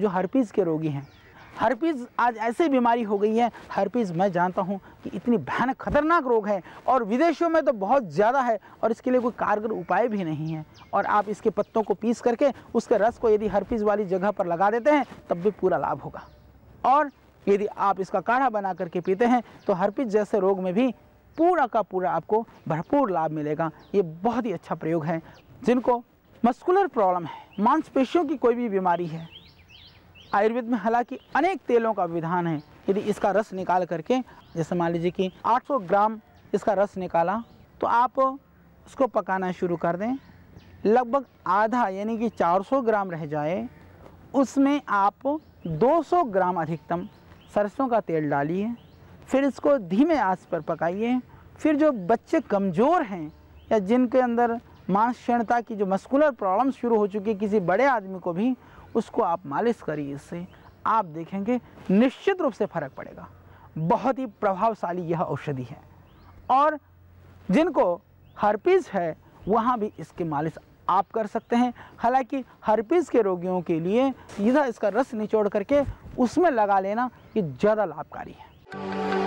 जो हर्पीज़ के रोगी हैं हर्पीज़ आज ऐसी बीमारी हो गई है हर्पीज़ मैं जानता हूँ कि इतनी भयानक खतरनाक रोग है और विदेशों में तो बहुत ज़्यादा है और इसके लिए कोई कारगर उपाय भी नहीं है और आप इसके पत्तों को पीस करके उसके रस को यदि हर्पीज़ वाली जगह पर लगा देते हैं तब भी पूरा लाभ होगा और यदि आप इसका काढ़ा बना करके पीते हैं तो हर्पीज जैसे रोग में भी पूरा का पूरा आपको भरपूर लाभ मिलेगा ये बहुत ही अच्छा प्रयोग है जिनको मस्कुलर प्रॉब्लम है मांसपेशियों की कोई भी बीमारी है आयुर्वेद में हालांकि अनेक तेलों का विधान है यदि इसका रस निकाल करके जैसे मान लीजिए कि 800 ग्राम इसका रस निकाला तो आप उसको पकाना शुरू कर दें लगभग आधा यानी कि 400 ग्राम रह जाए उसमें आप 200 ग्राम अधिकतम सरसों का तेल डालिए फिर इसको धीमे आंच पर पकाइए फिर जो बच्चे कमज़ोर हैं या जिनके अंदर मांसक्षणता की जो मस्कुलर प्रॉब्लम शुरू हो चुकी है किसी बड़े आदमी को भी उसको आप मालिश करिए इससे आप देखेंगे निश्चित रूप से फर्क पड़ेगा बहुत ही प्रभावशाली यह औषधि है और जिनको हर्पीज़ है वहाँ भी इसकी मालिश आप कर सकते हैं हालांकि हर्पीज़ के रोगियों के लिए सीधा इसका रस निचोड़ करके उसमें लगा लेना ये ज़्यादा लाभकारी है